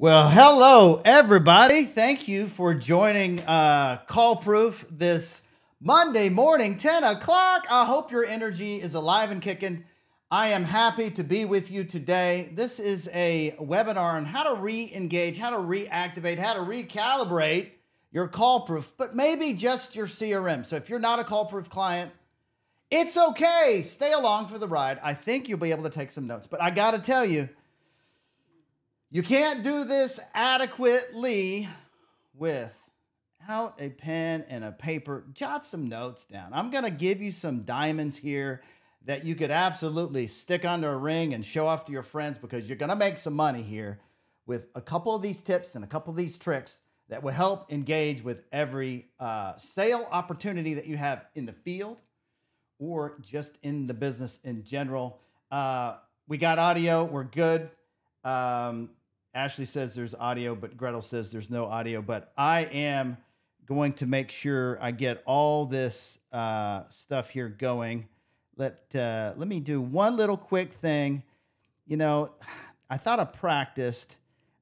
Well, hello, everybody. Thank you for joining uh, Call Proof this Monday morning, 10 o'clock. I hope your energy is alive and kicking. I am happy to be with you today. This is a webinar on how to re engage, how to reactivate, how to recalibrate your call proof, but maybe just your CRM. So if you're not a call proof client, it's okay. Stay along for the ride. I think you'll be able to take some notes. But I got to tell you, you can't do this adequately without a pen and a paper. Jot some notes down. I'm going to give you some diamonds here that you could absolutely stick under a ring and show off to your friends because you're going to make some money here with a couple of these tips and a couple of these tricks that will help engage with every uh, sale opportunity that you have in the field or just in the business in general. Uh, we got audio, we're good. Um, Ashley says there's audio, but Gretel says there's no audio. But I am going to make sure I get all this uh, stuff here going. Let uh, let me do one little quick thing. You know, I thought I practiced,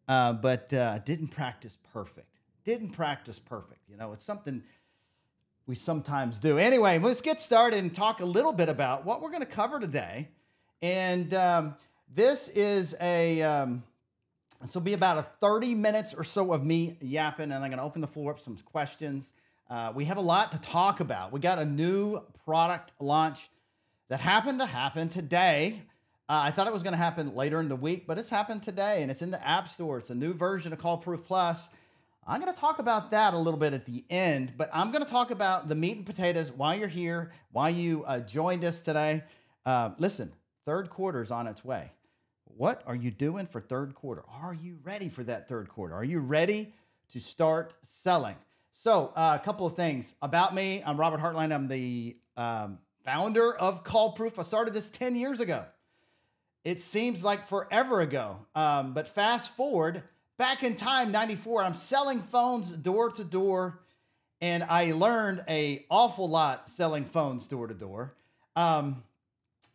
uh, but uh, didn't practice perfect. Didn't practice perfect. You know, it's something we sometimes do. Anyway, let's get started and talk a little bit about what we're going to cover today. And um, this is a um, this will be about a 30 minutes or so of me yapping, and I'm going to open the floor up some questions. Uh, we have a lot to talk about. We got a new product launch that happened to happen today. Uh, I thought it was going to happen later in the week, but it's happened today, and it's in the App Store. It's a new version of Call Proof Plus. I'm going to talk about that a little bit at the end, but I'm going to talk about the meat and potatoes, why you're here, why you uh, joined us today. Uh, listen, third quarter's on its way. What are you doing for third quarter? Are you ready for that third quarter? Are you ready to start selling? So, uh, a couple of things about me. I'm Robert Hartline. I'm the um, founder of Call Proof. I started this 10 years ago. It seems like forever ago. Um, but fast forward back in time, 94, I'm selling phones door to door. And I learned a awful lot selling phones door to door. Um,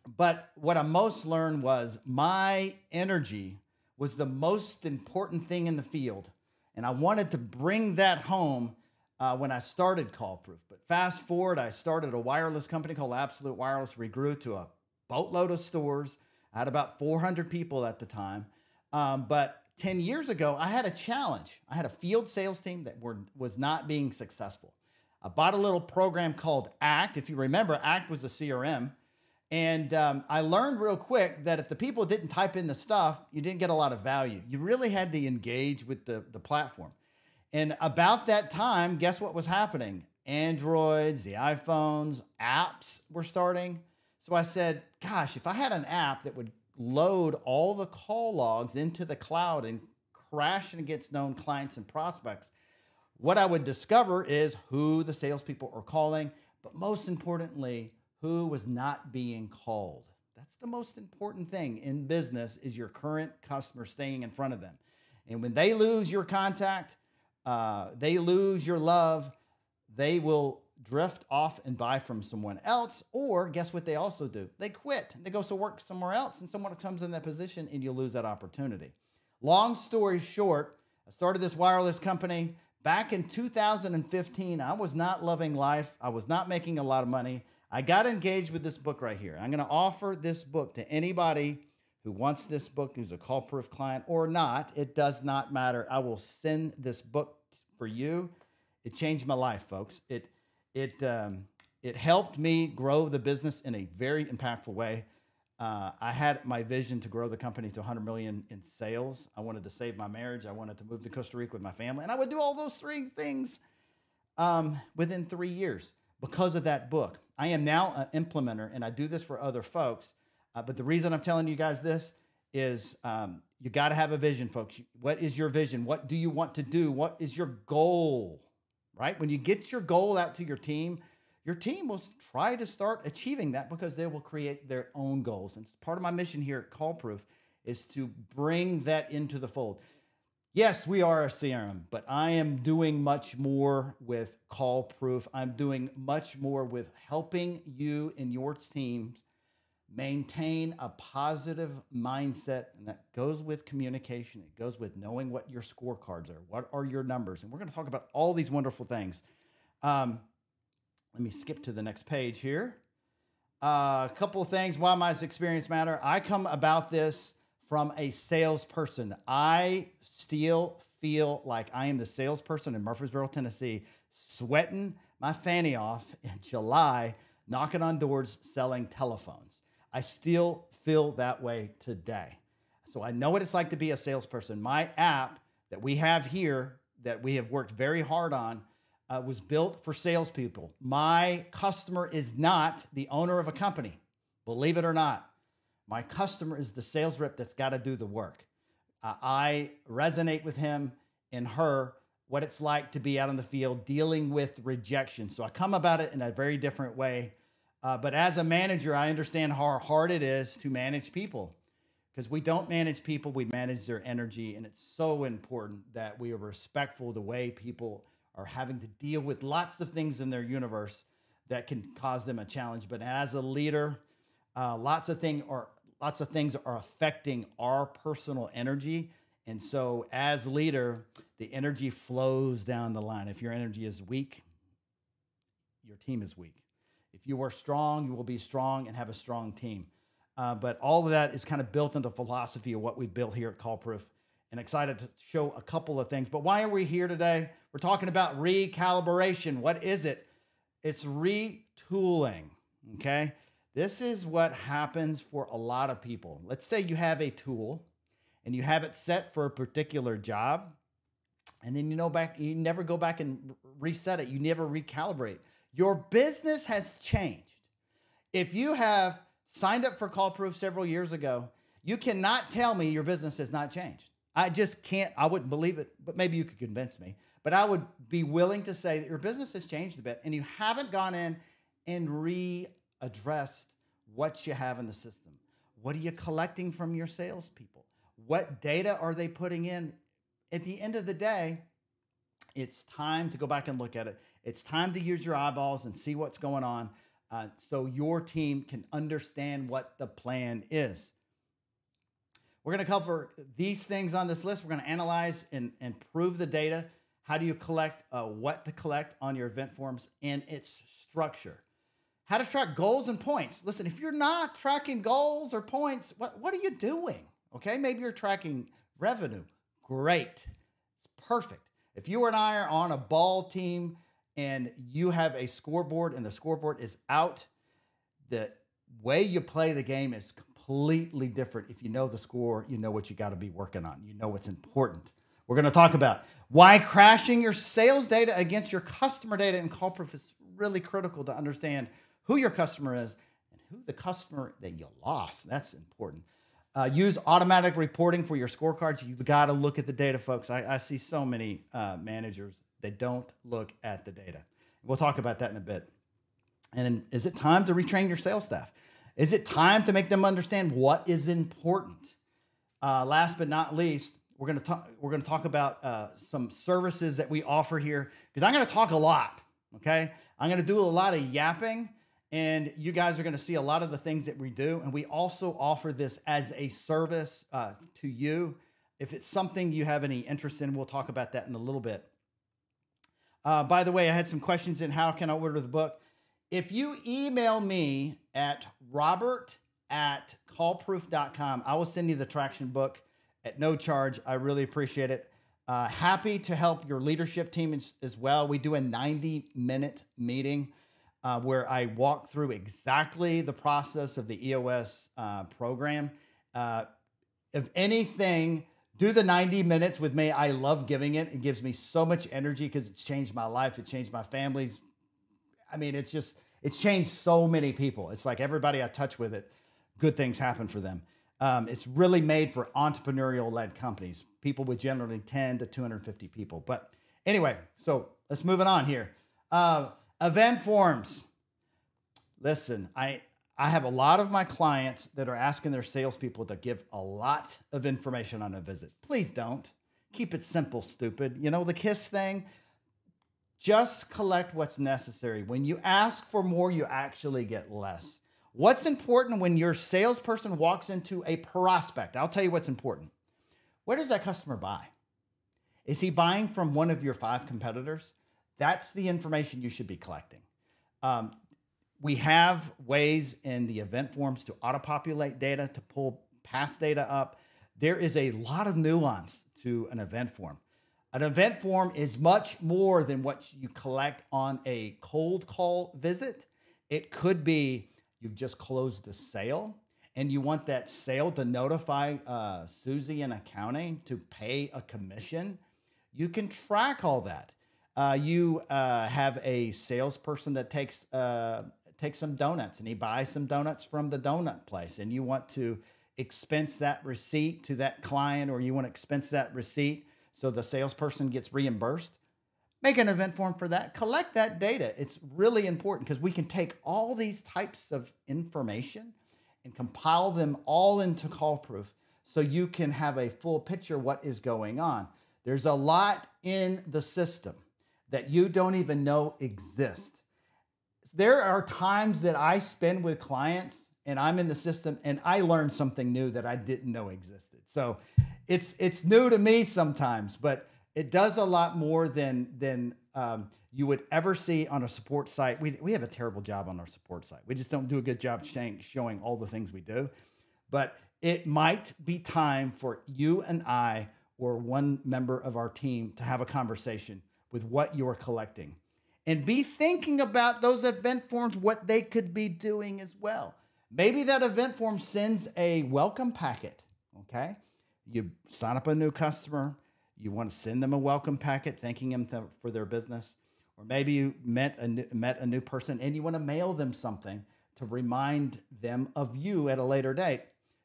but what I most learned was my energy was the most important thing in the field. And I wanted to bring that home uh, when I started Callproof. But fast forward, I started a wireless company called Absolute Wireless. We grew to a boatload of stores. I had about 400 people at the time. Um, but 10 years ago, I had a challenge. I had a field sales team that were, was not being successful. I bought a little program called ACT. If you remember, ACT was a CRM and um, I learned real quick that if the people didn't type in the stuff, you didn't get a lot of value. You really had to engage with the, the platform. And about that time, guess what was happening? Androids, the iPhones, apps were starting. So I said, gosh, if I had an app that would load all the call logs into the cloud and crashing against known clients and prospects, what I would discover is who the salespeople are calling, but most importantly, who was not being called. That's the most important thing in business is your current customer staying in front of them. And when they lose your contact, uh, they lose your love, they will drift off and buy from someone else. Or guess what they also do? They quit. They go to work somewhere else and someone comes in that position and you lose that opportunity. Long story short, I started this wireless company back in 2015. I was not loving life. I was not making a lot of money. I got engaged with this book right here. I'm going to offer this book to anybody who wants this book, who's a call proof client or not. It does not matter. I will send this book for you. It changed my life, folks. It, it, um, it helped me grow the business in a very impactful way. Uh, I had my vision to grow the company to 100 million in sales. I wanted to save my marriage. I wanted to move to Costa Rica with my family, and I would do all those three things um, within three years because of that book. I am now an implementer and I do this for other folks. Uh, but the reason I'm telling you guys this is um, you got to have a vision, folks. What is your vision? What do you want to do? What is your goal? Right? When you get your goal out to your team, your team will try to start achieving that because they will create their own goals. And part of my mission here at Callproof is to bring that into the fold. Yes, we are a CRM, but I am doing much more with call proof. I'm doing much more with helping you and your teams maintain a positive mindset. And that goes with communication, it goes with knowing what your scorecards are, what are your numbers. And we're going to talk about all these wonderful things. Um, let me skip to the next page here. Uh, a couple things. Why my experience matter? I come about this from a salesperson. I still feel like I am the salesperson in Murfreesboro, Tennessee, sweating my fanny off in July, knocking on doors, selling telephones. I still feel that way today. So I know what it's like to be a salesperson. My app that we have here that we have worked very hard on uh, was built for salespeople. My customer is not the owner of a company, believe it or not. My customer is the sales rep that's got to do the work. Uh, I resonate with him and her what it's like to be out in the field dealing with rejection. So I come about it in a very different way. Uh, but as a manager, I understand how hard it is to manage people because we don't manage people, we manage their energy. And it's so important that we are respectful the way people are having to deal with lots of things in their universe that can cause them a challenge. But as a leader, uh, lots of thing are lots of things are affecting our personal energy. And so as leader, the energy flows down the line. If your energy is weak, your team is weak. If you are strong, you will be strong and have a strong team. Uh, but all of that is kind of built into philosophy of what we built here at Callproof. And excited to show a couple of things. But why are we here today? We're talking about recalibration. What is it? It's retooling. Okay. This is what happens for a lot of people. Let's say you have a tool and you have it set for a particular job, and then you know back you never go back and reset it. You never recalibrate. Your business has changed. If you have signed up for Call Proof several years ago, you cannot tell me your business has not changed. I just can't, I wouldn't believe it, but maybe you could convince me. But I would be willing to say that your business has changed a bit and you haven't gone in and re addressed what you have in the system. What are you collecting from your salespeople? What data are they putting in? At the end of the day, it's time to go back and look at it. It's time to use your eyeballs and see what's going on uh, so your team can understand what the plan is. We're going to cover these things on this list. We're going to analyze and, and prove the data. How do you collect, uh, what to collect on your event forms, and its structure how to track goals and points. Listen, if you're not tracking goals or points, what, what are you doing? Okay, maybe you're tracking revenue. Great. It's perfect. If you and I are on a ball team and you have a scoreboard and the scoreboard is out, the way you play the game is completely different. If you know the score, you know what you got to be working on, you know what's important. We're going to talk about why crashing your sales data against your customer data in Culprif is really critical to understand who your customer is, and who the customer that you lost. That's important. Uh, use automatic reporting for your scorecards. You've got to look at the data, folks. I, I see so many uh, managers that don't look at the data. We'll talk about that in a bit. And is it time to retrain your sales staff? Is it time to make them understand what is important? Uh, last but not least, we're gonna talk. We're gonna talk about uh, some services that we offer here because I'm gonna talk a lot. Okay, I'm gonna do a lot of yapping, and you guys are going to see a lot of the things that we do. And we also offer this as a service uh, to you. If it's something you have any interest in, we'll talk about that in a little bit. Uh, by the way, I had some questions in how can I order the book. If you email me at robert at callproof.com, I will send you the traction book at no charge. I really appreciate it. Uh, happy to help your leadership team as, as well. We do a 90 minute meeting uh, where I walk through exactly the process of the EOS uh, program. Uh, if anything, do the 90 minutes with me. I love giving it. It gives me so much energy because it's changed my life. It changed my family's. I mean, it's just, it's changed so many people. It's like everybody I touch with it, good things happen for them. Um, it's really made for entrepreneurial led companies, people with generally 10 to 250 people. But anyway, so let's move it on here. Uh, Event forms. Listen, I I have a lot of my clients that are asking their salespeople to give a lot of information on a visit. Please don't. Keep it simple, stupid. You know the kiss thing. Just collect what's necessary. When you ask for more, you actually get less. What's important when your salesperson walks into a prospect? I'll tell you what's important. Where does that customer buy? Is he buying from one of your five competitors? That's the information you should be collecting. Um, we have ways in the event forms to auto-populate data, to pull past data up. There is a lot of nuance to an event form. An event form is much more than what you collect on a cold call visit. It could be you've just closed a sale and you want that sale to notify uh, Susie in accounting to pay a commission. You can track all that. Uh, you uh, have a salesperson that takes uh, takes some donuts and he buys some donuts from the donut place, and you want to expense that receipt to that client, or you want to expense that receipt so the salesperson gets reimbursed. Make an event form for that. Collect that data. It's really important because we can take all these types of information and compile them all into call proof, so you can have a full picture what is going on. There's a lot in the system that you don't even know exist. There are times that I spend with clients and I'm in the system and I learn something new that I didn't know existed. So it's it's new to me sometimes, but it does a lot more than than um, you would ever see on a support site. We, we have a terrible job on our support site. We just don't do a good job showing all the things we do. But it might be time for you and I or one member of our team to have a conversation with what you're collecting. And be thinking about those event forms, what they could be doing as well. Maybe that event form sends a welcome packet, okay? You sign up a new customer, you want to send them a welcome packet thanking them th for their business. Or maybe you met a, new, met a new person and you want to mail them something to remind them of you at a later date.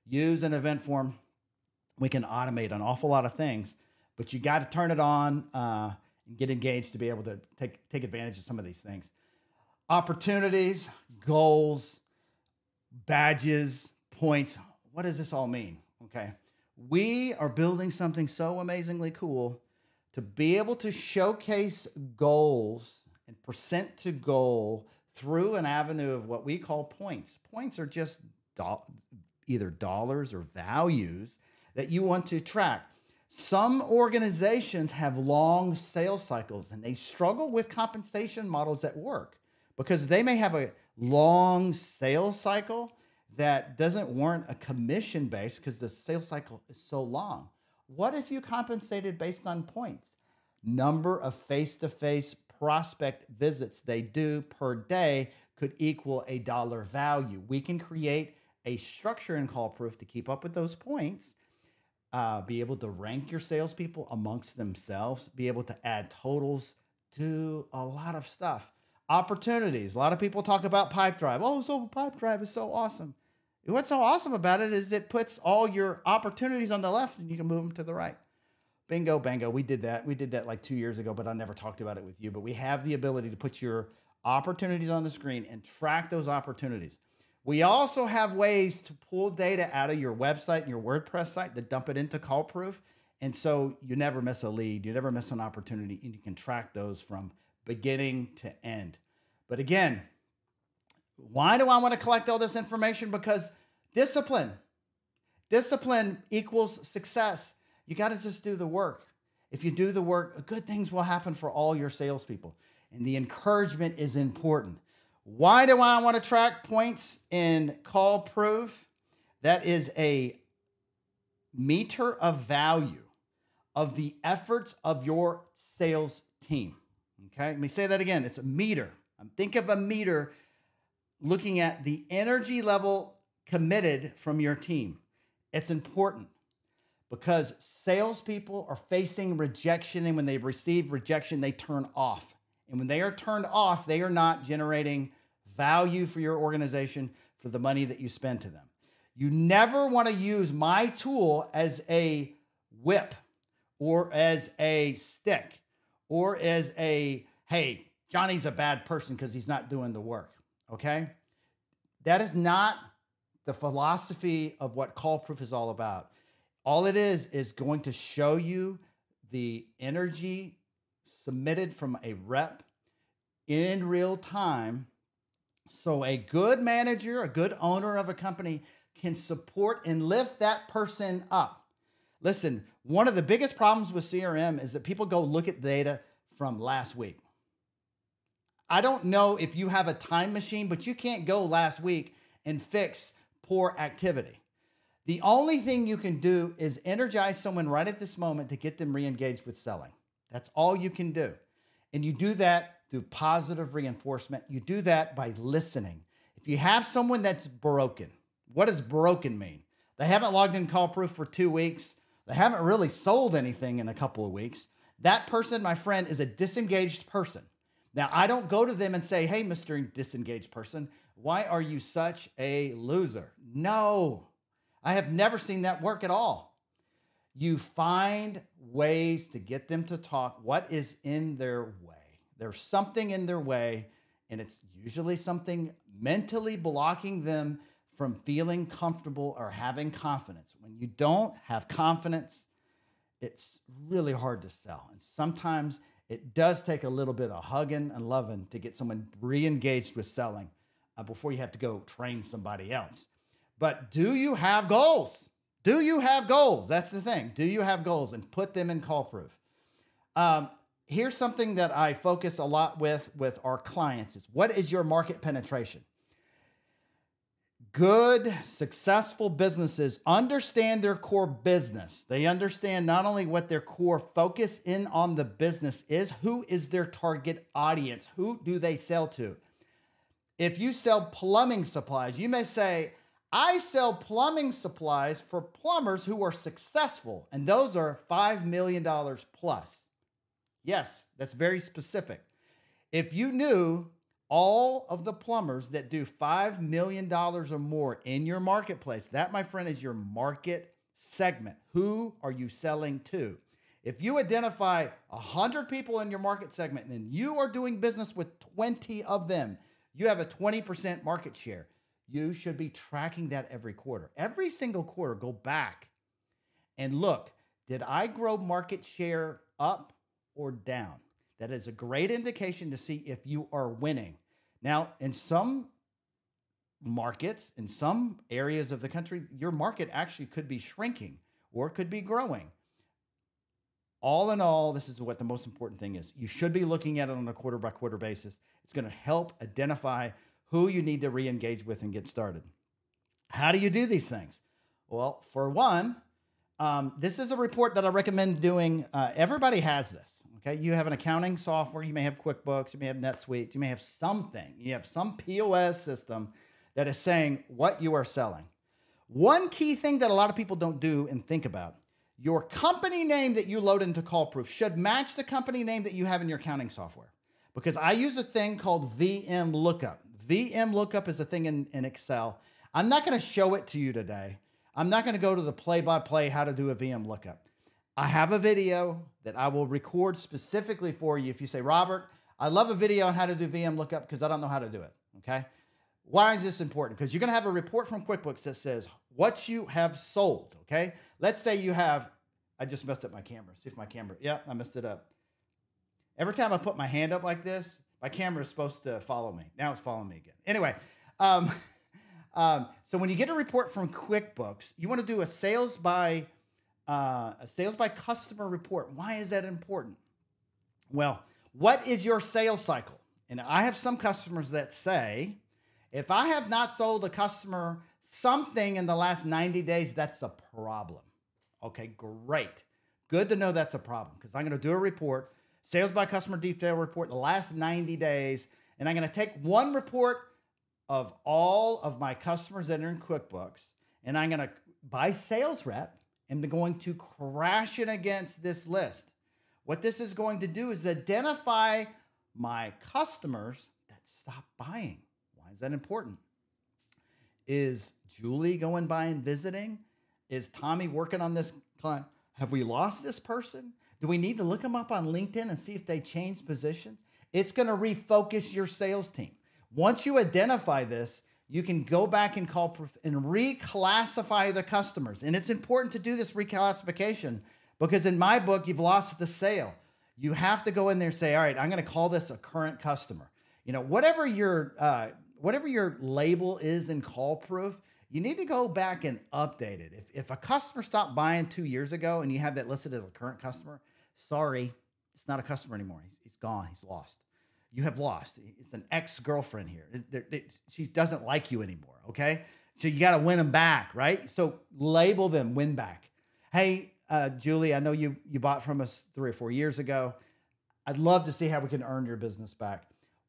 Use an event form. We can automate an awful lot of things, but you got to turn it on. Uh, and get engaged to be able to take take advantage of some of these things. Opportunities, goals, badges, points. What does this all mean? Okay. We are building something so amazingly cool to be able to showcase goals and percent to goal through an avenue of what we call points. Points are just do- either dollars or values that you want to track. Some organizations have long sales cycles and they struggle with compensation models at work because they may have a long sales cycle that doesn't warrant a commission base because the sales cycle is so long. What if you compensated based on points? Number of face to face prospect visits they do per day could equal a dollar value. We can create a structure in call proof to keep up with those points uh, be able to rank your salespeople amongst themselves, be able to add totals, to a lot of stuff. Opportunities. A lot of people talk about Pipe Drive. Oh, so Pipe Drive is so awesome. What's so awesome about it is it puts all your opportunities on the left and you can move them to the right. Bingo, bango. We did that. We did that like two years ago, but I never talked about it with you. But we have the ability to put your opportunities on the screen and track those opportunities. We also have ways to pull data out of your website and your WordPress site to dump it into Callproof. And so you never miss a lead, you never miss an opportunity, and you can track those from beginning to end. But again, why do I want to collect all this information? Because discipline, discipline equals success. You got to just do the work. If you do the work, good things will happen for all your salespeople. And the encouragement is important. Why do I want to track points in call proof? That is a meter of value of the efforts of your sales team. Okay, let me say that again. It's a meter. Think of a meter looking at the energy level committed from your team. It's important because salespeople are facing rejection, and when they receive rejection, they turn off. And when they are turned off, they are not generating value for your organization for the money that you spend to them. You never want to use my tool as a whip or as a stick or as a, hey, Johnny's a bad person because he's not doing the work. Okay? That is not the philosophy of what call proof is all about. All it is is going to show you the energy submitted from a rep in real time so, a good manager, a good owner of a company can support and lift that person up. Listen, one of the biggest problems with CRM is that people go look at data from last week. I don't know if you have a time machine, but you can't go last week and fix poor activity. The only thing you can do is energize someone right at this moment to get them re engaged with selling. That's all you can do. And you do that through positive reinforcement. You do that by listening. If you have someone that's broken, what does broken mean? They haven't logged in call proof for two weeks. They haven't really sold anything in a couple of weeks. That person, my friend, is a disengaged person. Now, I don't go to them and say, hey, Mr. Disengaged person, why are you such a loser? No, I have never seen that work at all. You find ways to get them to talk what is in their way. There's something in their way, and it's usually something mentally blocking them from feeling comfortable or having confidence. When you don't have confidence, it's really hard to sell. And sometimes it does take a little bit of hugging and loving to get someone re engaged with selling uh, before you have to go train somebody else. But do you have goals? Do you have goals? That's the thing. Do you have goals and put them in call proof? Um, here's something that I focus a lot with with our clients is what is your market penetration? Good, successful businesses understand their core business. They understand not only what their core focus in on the business is, who is their target audience? Who do they sell to? If you sell plumbing supplies, you may say, I sell plumbing supplies for plumbers who are successful, and those are $5 million plus. Yes, that's very specific. If you knew all of the plumbers that do $5 million or more in your marketplace, that, my friend, is your market segment. Who are you selling to? If you identify 100 people in your market segment and you are doing business with 20 of them, you have a 20% market share. You should be tracking that every quarter. Every single quarter, go back and look did I grow market share up or down. That is a great indication to see if you are winning. Now, in some markets, in some areas of the country, your market actually could be shrinking or could be growing. All in all, this is what the most important thing is. You should be looking at it on a quarter by quarter basis. It's going to help identify who you need to re engage with and get started. How do you do these things? Well, for one, um, this is a report that I recommend doing. Uh, everybody has this. Okay, you have an accounting software. You may have QuickBooks. You may have NetSuite. You may have something. You have some POS system that is saying what you are selling. One key thing that a lot of people don't do and think about: your company name that you load into CallProof should match the company name that you have in your accounting software. Because I use a thing called VM Lookup. VM Lookup is a thing in, in Excel. I'm not going to show it to you today I'm not going to go to the play by play how to do a VM lookup. I have a video that I will record specifically for you. If you say, Robert, I love a video on how to do VM lookup because I don't know how to do it. Okay. Why is this important? Because you're going to have a report from QuickBooks that says what you have sold. Okay. Let's say you have, I just messed up my camera. See if my camera, yeah, I messed it up. Every time I put my hand up like this, my camera is supposed to follow me. Now it's following me again. Anyway, um, Um, so when you get a report from QuickBooks, you want to do a sales by uh, a sales by customer report. Why is that important? Well, what is your sales cycle? And I have some customers that say, if I have not sold a customer something in the last 90 days, that's a problem. Okay, great. Good to know that's a problem because I'm going to do a report, sales by customer detail report in the last 90 days, and I'm going to take one report of all of my customers that are in QuickBooks, and I'm going to, by sales rep, am going to crash it against this list. What this is going to do is identify my customers that stop buying. Why is that important? Is Julie going by and visiting? Is Tommy working on this client? Have we lost this person? Do we need to look them up on LinkedIn and see if they change positions? It's going to refocus your sales team. Once you identify this, you can go back and call and reclassify the customers. And it's important to do this reclassification because in my book, you've lost the sale. You have to go in there and say, all right, I'm going to call this a current customer. You know, whatever your uh, whatever your label is in call proof, you need to go back and update it. If, if a customer stopped buying two years ago and you have that listed as a current customer, sorry, it's not a customer anymore. He's, he's gone. He's lost you have lost. It's an ex girlfriend here. It, it, she doesn't like you anymore. Okay. So you got to win them back, right? So label them win back. Hey, uh, Julie, I know you you bought from us three or four years ago. I'd love to see how we can earn your business back.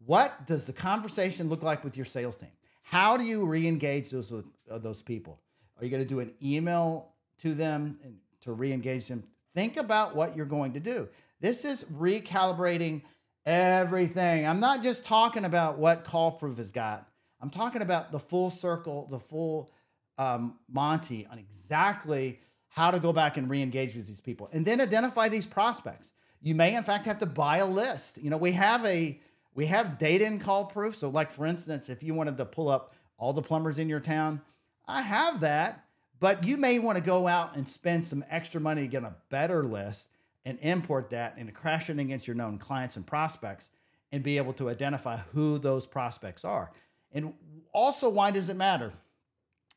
What does the conversation look like with your sales team? How do you re-engage those with, uh, those people? Are you going to do an email to them and to re-engage them? Think about what you're going to do. This is recalibrating Everything. I'm not just talking about what call proof has got. I'm talking about the full circle, the full um, Monty on exactly how to go back and re-engage with these people and then identify these prospects. You may in fact have to buy a list. You know, we have a we have data in call proof. So like for instance, if you wanted to pull up all the plumbers in your town, I have that, but you may want to go out and spend some extra money to get a better list and import that and crash it against your known clients and prospects and be able to identify who those prospects are. And also, why does it matter?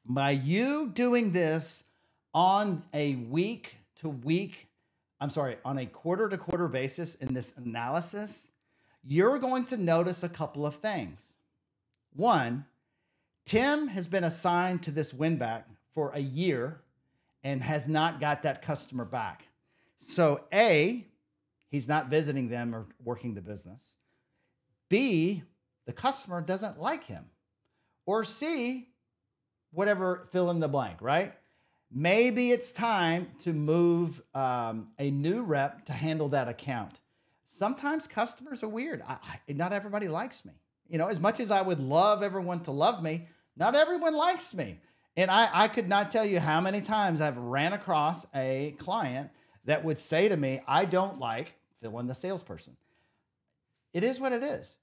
By you doing this on a week to week, I'm sorry, on a quarter to quarter basis in this analysis, you're going to notice a couple of things. One, Tim has been assigned to this win back for a year and has not got that customer back. So, A, he's not visiting them or working the business. B, the customer doesn't like him. Or C, whatever, fill in the blank, right? Maybe it's time to move um, a new rep to handle that account. Sometimes customers are weird. I, I, not everybody likes me. You know, as much as I would love everyone to love me, not everyone likes me. And I, I could not tell you how many times I've ran across a client that would say to me, I don't like fill in the salesperson. It is what it is.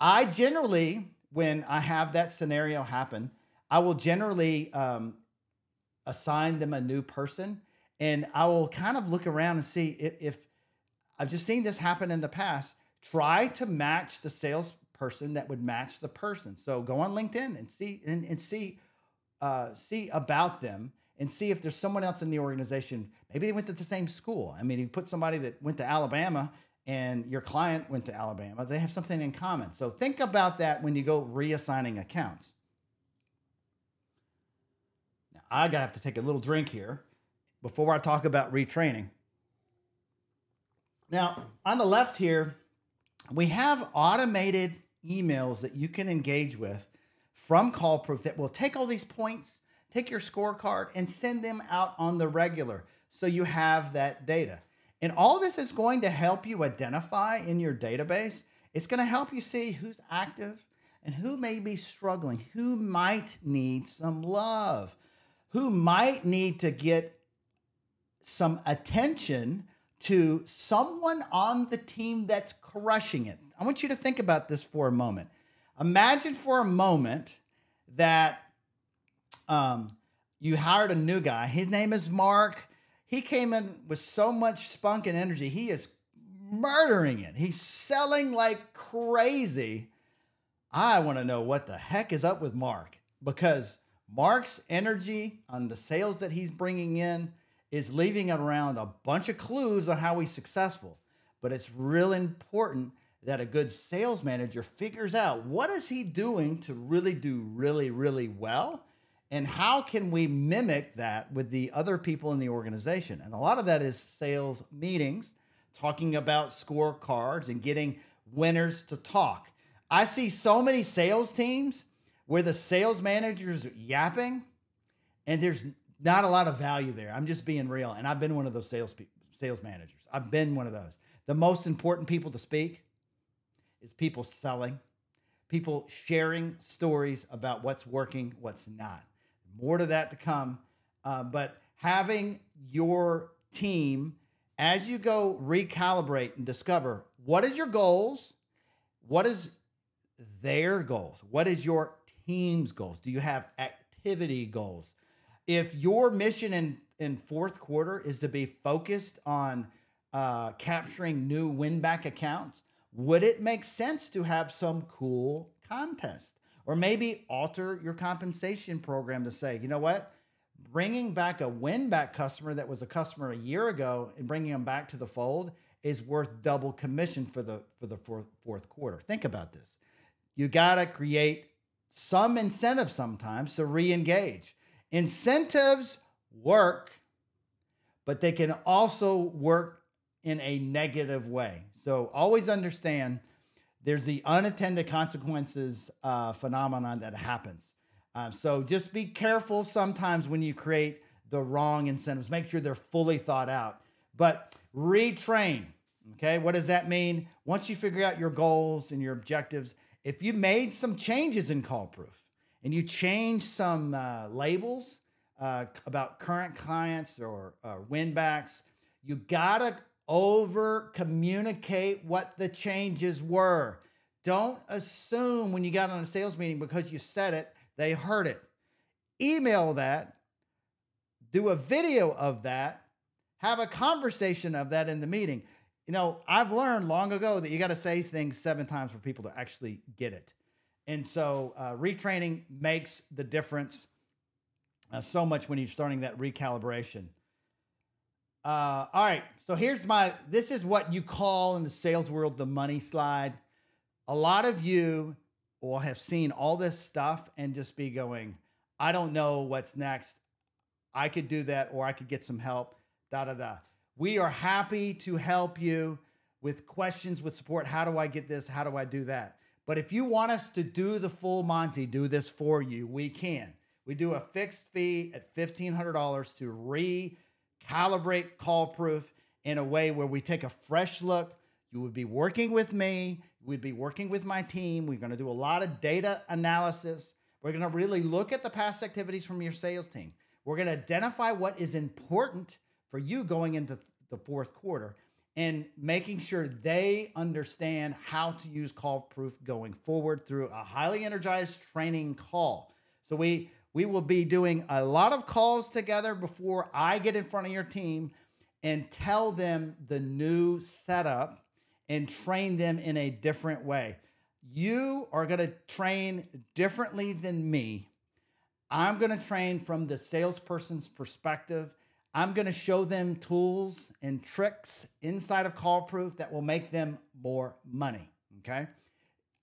I generally, when I have that scenario happen, I will generally um, assign them a new person and I will kind of look around and see if, if I've just seen this happen in the past. Try to match the salesperson that would match the person. So go on LinkedIn and see and, and see uh, see about them and see if there's someone else in the organization. Maybe they went to the same school. I mean, you put somebody that went to Alabama and your client went to Alabama, they have something in common. So think about that when you go reassigning accounts. Now, I gotta have to take a little drink here before I talk about retraining. Now, on the left here, we have automated emails that you can engage with from call proof that will take all these points Take your scorecard and send them out on the regular so you have that data. And all this is going to help you identify in your database. It's going to help you see who's active and who may be struggling, who might need some love, who might need to get some attention to someone on the team that's crushing it. I want you to think about this for a moment. Imagine for a moment that um, you hired a new guy. His name is Mark. He came in with so much spunk and energy. He is murdering it. He's selling like crazy. I want to know what the heck is up with Mark because Mark's energy on the sales that he's bringing in is leaving around a bunch of clues on how he's successful. But it's real important that a good sales manager figures out what is he doing to really do really really well and how can we mimic that with the other people in the organization? And a lot of that is sales meetings, talking about scorecards and getting winners to talk. I see so many sales teams where the sales manager's yapping and there's not a lot of value there. I'm just being real. And I've been one of those sales pe- sales managers. I've been one of those. The most important people to speak is people selling, people sharing stories about what's working, what's not more to that to come. Uh, but having your team as you go recalibrate and discover what is your goals, what is their goals, what is your team's goals? Do you have activity goals? If your mission in in fourth quarter is to be focused on uh, capturing new win back accounts, would it make sense to have some cool contest? Or maybe alter your compensation program to say, you know what? Bringing back a win back customer that was a customer a year ago and bringing them back to the fold is worth double commission for the for the fourth, fourth quarter. Think about this. You got to create some incentive sometimes to re-engage. Incentives work, but they can also work in a negative way. So always understand there's the unintended consequences uh, phenomenon that happens. Um, so just be careful sometimes when you create the wrong incentives. Make sure they're fully thought out. But retrain. Okay, what does that mean? Once you figure out your goals and your objectives, if you made some changes in call proof and you change some uh, labels uh, about current clients or uh, win backs, you gotta over communicate what the changes were. Don't assume when you got on a sales meeting because you said it, they heard it. Email that, do a video of that, have a conversation of that in the meeting. You know, I've learned long ago that you got to say things seven times for people to actually get it. And so uh, retraining makes the difference uh, so much when you're starting that recalibration. Uh, all right. So here's my this is what you call in the sales world the money slide. A lot of you will have seen all this stuff and just be going, I don't know what's next. I could do that or I could get some help. Da da da. We are happy to help you with questions, with support. How do I get this? How do I do that? But if you want us to do the full Monty, do this for you, we can. We do a fixed fee at $1,500 to re calibrate call proof in a way where we take a fresh look. You would be working with me, we'd be working with my team. We're going to do a lot of data analysis. We're going to really look at the past activities from your sales team. We're going to identify what is important for you going into the fourth quarter and making sure they understand how to use call proof going forward through a highly energized training call. So we we will be doing a lot of calls together before I get in front of your team and tell them the new setup and train them in a different way. You are going to train differently than me. I'm going to train from the salesperson's perspective. I'm going to show them tools and tricks inside of call proof that will make them more money. Okay.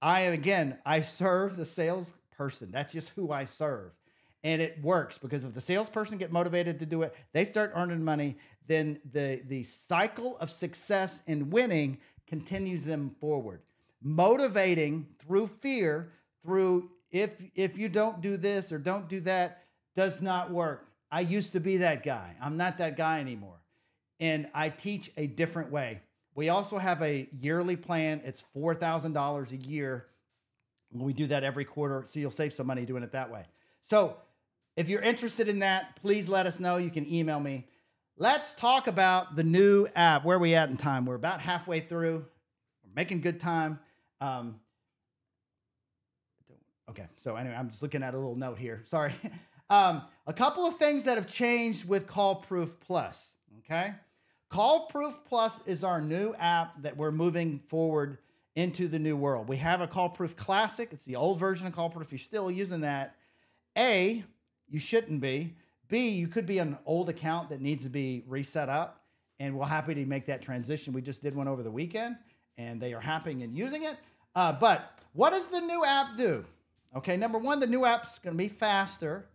I am again, I serve the salesperson. That's just who I serve and it works because if the salesperson get motivated to do it they start earning money then the the cycle of success and winning continues them forward motivating through fear through if if you don't do this or don't do that does not work i used to be that guy i'm not that guy anymore and i teach a different way we also have a yearly plan it's $4000 a year we do that every quarter so you'll save some money doing it that way so if you're interested in that, please let us know. You can email me. Let's talk about the new app. Where are we at in time? We're about halfway through. We're making good time. Um, okay, so anyway, I'm just looking at a little note here. Sorry. um, a couple of things that have changed with Call Proof Plus. Okay. Call Proof Plus is our new app that we're moving forward into the new world. We have a Call Proof Classic. It's the old version of Call Proof. If you're still using that, A, you shouldn't be. B, you could be an old account that needs to be reset up, and we're happy to make that transition. We just did one over the weekend, and they are happy and using it. Uh, but what does the new app do? Okay, number one, the new app's going to be faster,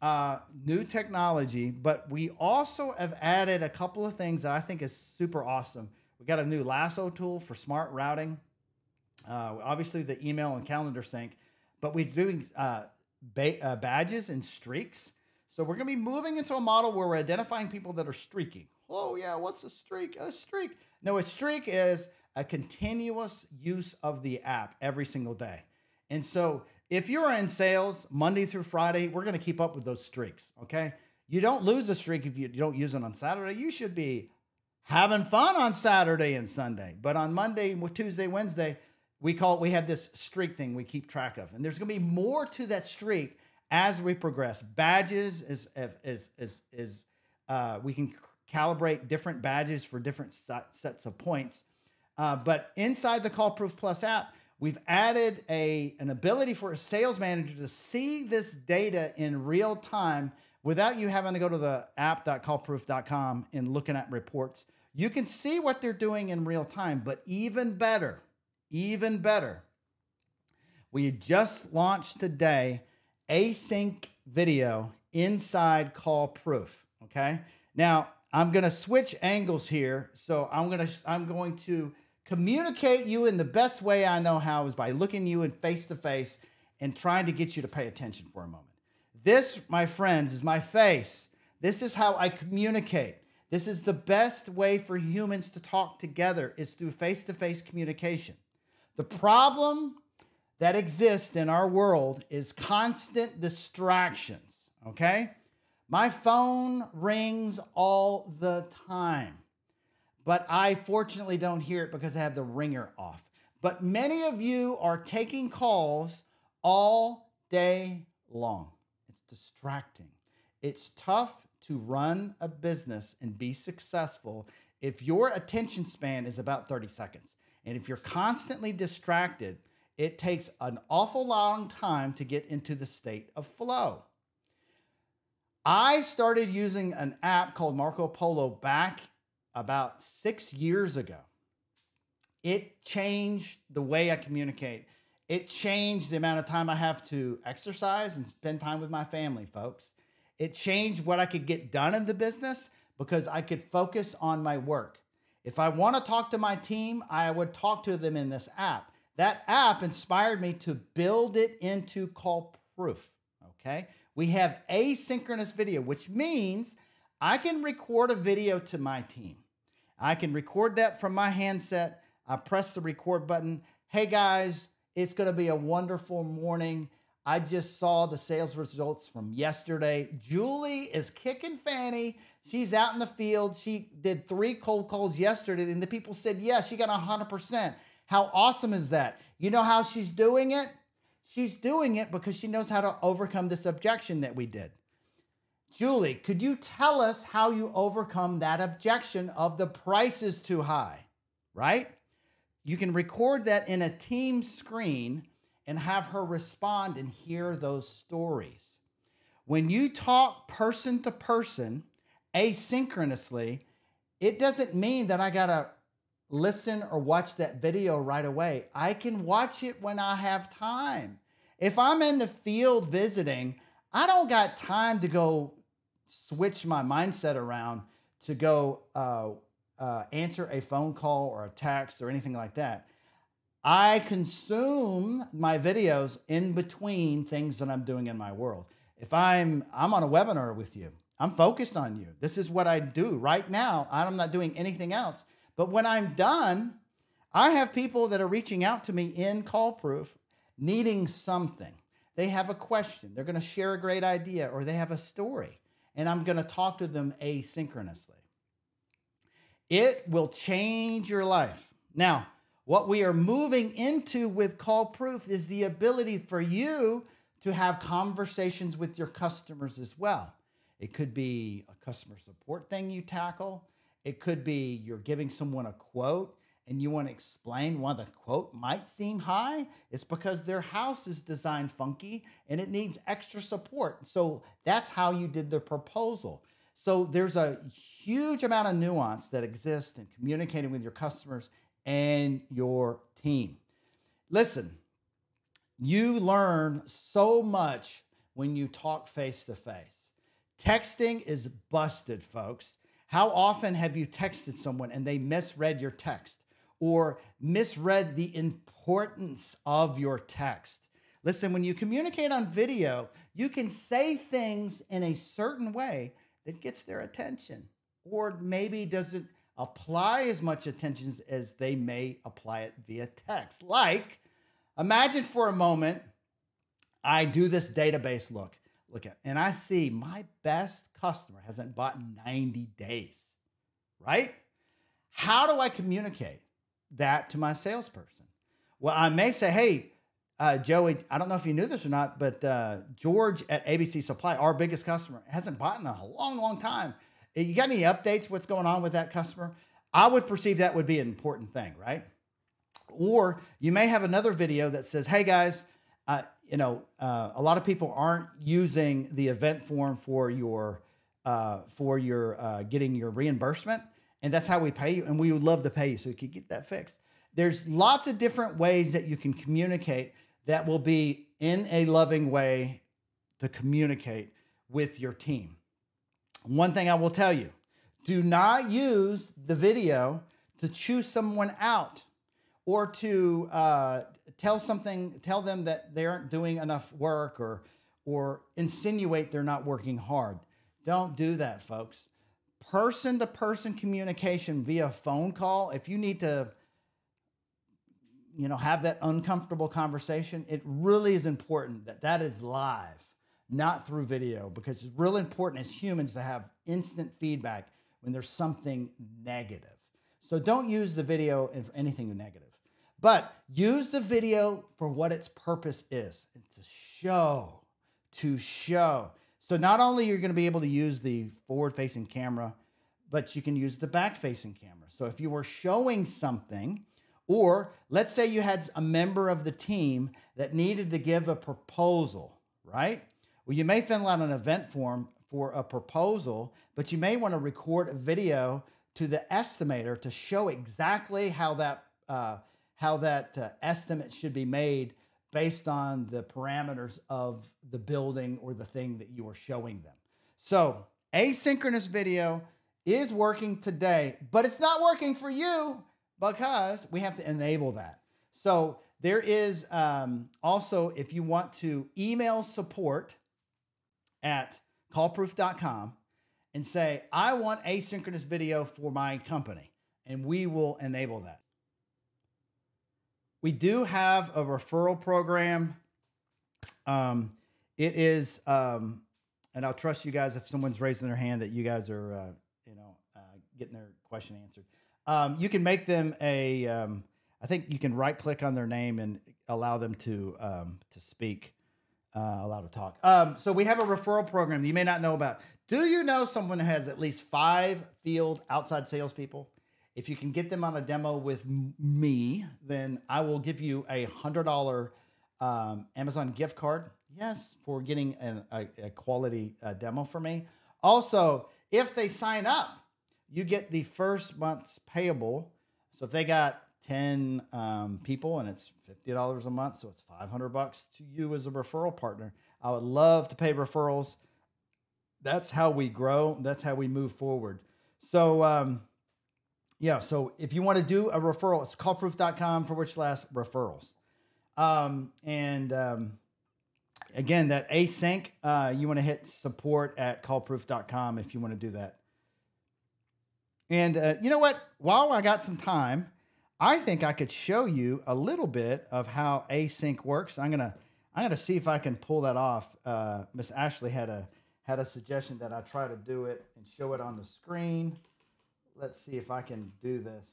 uh, new technology, but we also have added a couple of things that I think is super awesome. We got a new lasso tool for smart routing, uh, obviously the email and calendar sync, but we're doing uh, ba- uh, badges and streaks. So we're going to be moving into a model where we're identifying people that are streaking. Oh, yeah, what's a streak? A streak. No, a streak is a continuous use of the app every single day. And so if you're in sales Monday through Friday, we're going to keep up with those streaks, okay? You don't lose a streak if you don't use it on Saturday. You should be having fun on Saturday and Sunday. But on Monday, Tuesday, Wednesday, we call it, we have this streak thing we keep track of, and there's going to be more to that streak as we progress. Badges is is is is uh, we can calibrate different badges for different sets of points. Uh, but inside the Call Proof Plus app, we've added a an ability for a sales manager to see this data in real time without you having to go to the app.callproof.com and looking at reports. You can see what they're doing in real time, but even better even better. We just launched today async video inside call proof. Okay. Now I'm going to switch angles here. So I'm going to, I'm going to communicate you in the best way I know how is by looking you in face to face and trying to get you to pay attention for a moment. This, my friends, is my face. This is how I communicate. This is the best way for humans to talk together is through face-to-face -face communication. The problem that exists in our world is constant distractions, okay? My phone rings all the time, but I fortunately don't hear it because I have the ringer off. But many of you are taking calls all day long. It's distracting. It's tough to run a business and be successful if your attention span is about 30 seconds. And if you're constantly distracted, it takes an awful long time to get into the state of flow. I started using an app called Marco Polo back about six years ago. It changed the way I communicate. It changed the amount of time I have to exercise and spend time with my family, folks. It changed what I could get done in the business because I could focus on my work. If I want to talk to my team, I would talk to them in this app. That app inspired me to build it into call proof. Okay. We have asynchronous video, which means I can record a video to my team. I can record that from my handset. I press the record button. Hey guys, it's going to be a wonderful morning. I just saw the sales results from yesterday. Julie is kicking Fanny She's out in the field. She did three cold calls yesterday, and the people said, yes, she got 100%. How awesome is that? You know how she's doing it? She's doing it because she knows how to overcome this objection that we did. Julie, could you tell us how you overcome that objection of the price is too high, right? You can record that in a team screen and have her respond and hear those stories. When you talk person to person, asynchronously, it doesn't mean that I got to listen or watch that video right away. I can watch it when I have time. If I'm in the field visiting, I don't got time to go switch my mindset around to go uh, uh, answer a phone call or a text or anything like that. I consume my videos in between things that I'm doing in my world. If I'm I'm on a webinar with you, I'm focused on you. This is what I do right now. I'm not doing anything else. But when I'm done, I have people that are reaching out to me in call proof needing something. They have a question, they're going to share a great idea, or they have a story, and I'm going to talk to them asynchronously. It will change your life. Now, what we are moving into with call proof is the ability for you to have conversations with your customers as well. It could be a customer support thing you tackle. It could be you're giving someone a quote and you want to explain why the quote might seem high, it's because their house is designed funky and it needs extra support. So that's how you did the proposal. So there's a huge amount of nuance that exists in communicating with your customers and your team. Listen, you learn so much when you talk face to face. Texting is busted, folks. How often have you texted someone and they misread your text or misread the importance of your text? Listen, when you communicate on video, you can say things in a certain way that gets their attention or maybe doesn't apply as much attention as they may apply it via text. Like, imagine for a moment, I do this database look look at, and I see my best customer hasn't bought in 90 days, right? How do I communicate that to my salesperson? Well, I may say, hey, uh, Joey, I don't know if you knew this or not, but uh, George at ABC Supply, our biggest customer, hasn't bought in a long, long time. Uh, you got any updates? What's going on with that customer? I would perceive that would be an important thing, right? Or you may have another video that says, hey guys, uh, you know, uh, a lot of people aren't using the event form for your uh, for your uh, getting your reimbursement, and that's how we pay you. And we would love to pay you, so you could get that fixed. There's lots of different ways that you can communicate that will be in a loving way to communicate with your team. One thing I will tell you: do not use the video to choose someone out or to uh, tell something, tell them that they aren't doing enough work or or insinuate they're not working hard. Don't do that, folks. Person to person communication via phone call, if you need to you know have that uncomfortable conversation, it really is important that that is live, not through video because it's real important as humans to have instant feedback when there's something negative. So don't use the video for anything negative. But use the video for what its purpose is to show, to show. So not only you're going to be able to use the forward facing camera, but you can use the back facing camera. So if you were showing something, or let's say you had a member of the team that needed to give a proposal, right? Well, you may fill out an event form for a proposal, but you may want to record a video to the estimator to show exactly how that uh, how that uh, estimate should be made based on the parameters of the building or the thing that you are showing them. So, asynchronous video is working today, but it's not working for you because we have to enable that. So, there is um, also, if you want to email support at callproof.com and say, I want asynchronous video for my company, and we will enable that we do have a referral program. Um, it is, um, and I'll trust you guys if someone's raising their hand that you guys are, uh, you know, uh, getting their question answered. Um, you can make them a. Um, I think you can right click on their name and allow them to um, to speak, uh, allow to talk. Um, so we have a referral program that you may not know about. Do you know someone who has at least five field outside salespeople? If you can get them on a demo with me, then I will give you a hundred dollar um, Amazon gift card. Yes, for getting an, a, a, quality uh, demo for me. Also, if they sign up, you get the first month's payable. So if they got 10 um, people and it's $50 a month, so it's 500 bucks to you as a referral partner. I would love to pay referrals. That's how we grow. That's how we move forward. So um, yeah. So if you want to do a referral, it's callproof.com forward slash referrals. Um, and um, again, that async, uh, you want to hit support at callproof.com if you want to do that. And uh, you know what? While I got some time, I think I could show you a little bit of how async works. I'm gonna I'm gonna see if I can pull that off. Uh, Miss Ashley had a had a suggestion that I try to do it and show it on the screen let's see if I can do this.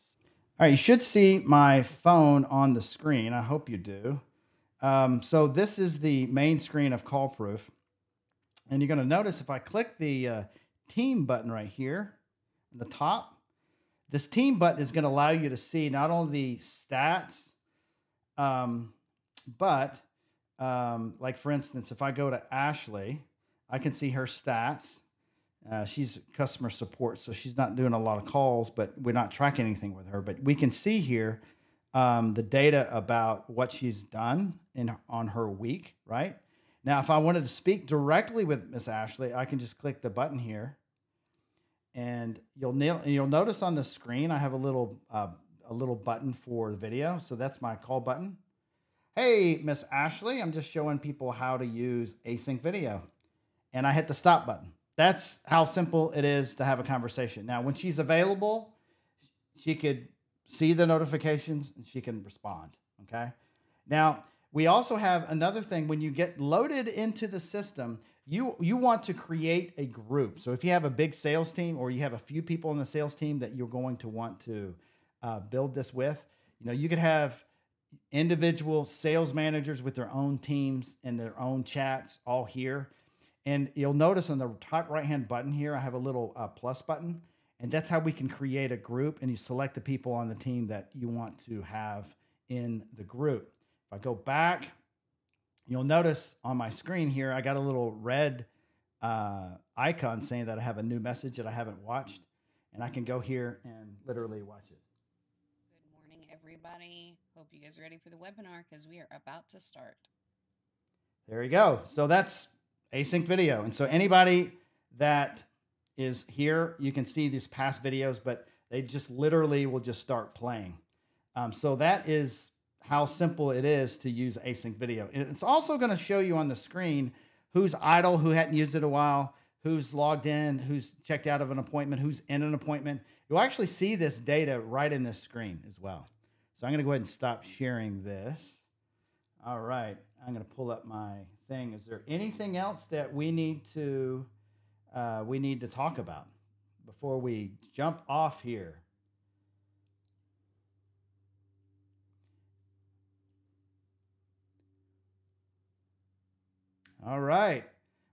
All right, you should see my phone on the screen. I hope you do. Um, so this is the main screen of Callproof. And you're going to notice if I click the uh, team button right here in the top, this team button is going to allow you to see not only the stats, um, but um, like for instance, if I go to Ashley, I can see her stats uh, she's customer support, so she's not doing a lot of calls, but we're not tracking anything with her. But we can see here um, the data about what she's done in on her week, right? Now, if I wanted to speak directly with Miss Ashley, I can just click the button here, and you'll nail, and you'll notice on the screen I have a little uh, a little button for the video, so that's my call button. Hey, Miss Ashley, I'm just showing people how to use async video, and I hit the stop button. That's how simple it is to have a conversation. Now, when she's available, she could see the notifications and she can respond. Okay. Now, we also have another thing when you get loaded into the system, you you want to create a group. So if you have a big sales team or you have a few people in the sales team that you're going to want to uh, build this with, you know, you could have individual sales managers with their own teams and their own chats all here. And you'll notice on the top right hand button here, I have a little uh, plus button. And that's how we can create a group and you select the people on the team that you want to have in the group. If I go back, you'll notice on my screen here, I got a little red uh, icon saying that I have a new message that I haven't watched. And I can go here and literally watch it. Good morning, everybody. Hope you guys are ready for the webinar because we are about to start. There you go. So that's async video. And so anybody that is here, you can see these past videos, but they just literally will just start playing. Um, so that is how simple it is to use async video. And it's also going to show you on the screen who's idle, who hadn't used it a while, who's logged in, who's checked out of an appointment, who's in an appointment. You'll actually see this data right in this screen as well. So I'm going to go ahead and stop sharing this. All right, I'm going to pull up my thing. Is there anything else that we need to uh, we need to talk about before we jump off here? All right.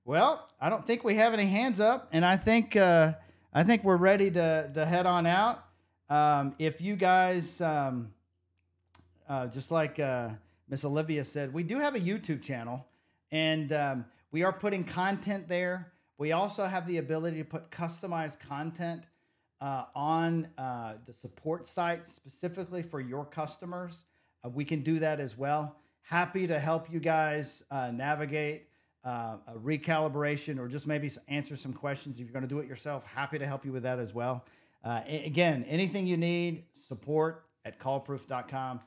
Well, I don't think we have any hands up, and I think uh, I think we're ready to to head on out. Um, if you guys, um, uh, just like uh, Miss Olivia said, we do have a YouTube channel. And um, we are putting content there. We also have the ability to put customized content uh, on uh, the support site specifically for your customers. Uh, we can do that as well. Happy to help you guys uh, navigate uh, a recalibration or just maybe answer some questions. If you're going to do it yourself, happy to help you with that as well. Uh, again, anything you need, support at callproof.com.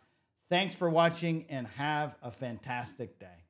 Thanks for watching and have a fantastic day.